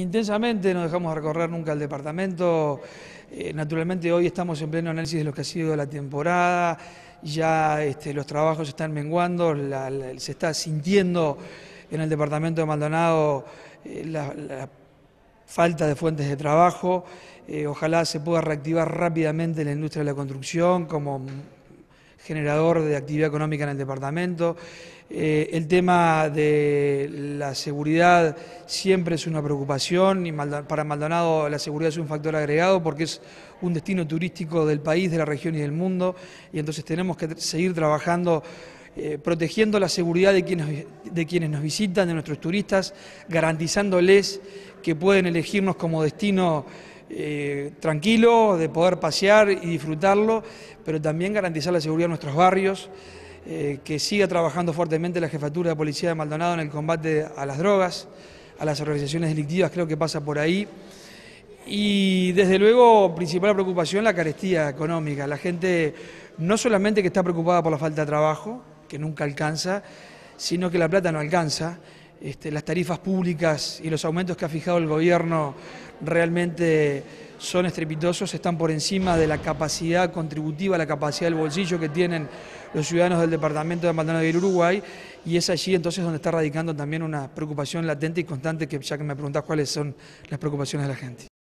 Intensamente no dejamos recorrer nunca el departamento. Eh, naturalmente hoy estamos en pleno análisis de lo que ha sido la temporada, ya este, los trabajos están menguando, se está sintiendo en el departamento de Maldonado eh, la, falta de fuentes de trabajo. Eh, ojalá se pueda reactivar rápidamente la industria de la construcción como generador de actividad económica en el departamento. Eh, el tema de la seguridad siempre es una preocupación y para Maldonado la seguridad es un factor agregado porque es un destino turístico del país, de la región y del mundo y entonces tenemos que seguir trabajando. Eh, protegiendo la seguridad de quienes, de quienes nos visitan, de nuestros turistas, garantizándoles que pueden elegirnos como destino eh, tranquilo, de poder pasear y disfrutarlo, pero también garantizar la seguridad de nuestros barrios, eh, que siga trabajando fuertemente la jefatura de policía de Maldonado en el combate a las drogas, a las organizaciones delictivas, creo que pasa por ahí. Y desde luego, principal preocupación, la carestía económica. La gente no solamente que está preocupada por la falta de trabajo, que nunca alcanza, sino que la plata no alcanza. Este, las tarifas públicas y los aumentos que ha fijado el gobierno realmente son estrepitosos, están por encima de la capacidad contributiva, la capacidad del bolsillo que tienen los ciudadanos del departamento de Maldonado del Uruguay, y es allí entonces donde está radicando también una preocupación latente y constante que ya que me preguntás cuáles son las preocupaciones de la gente.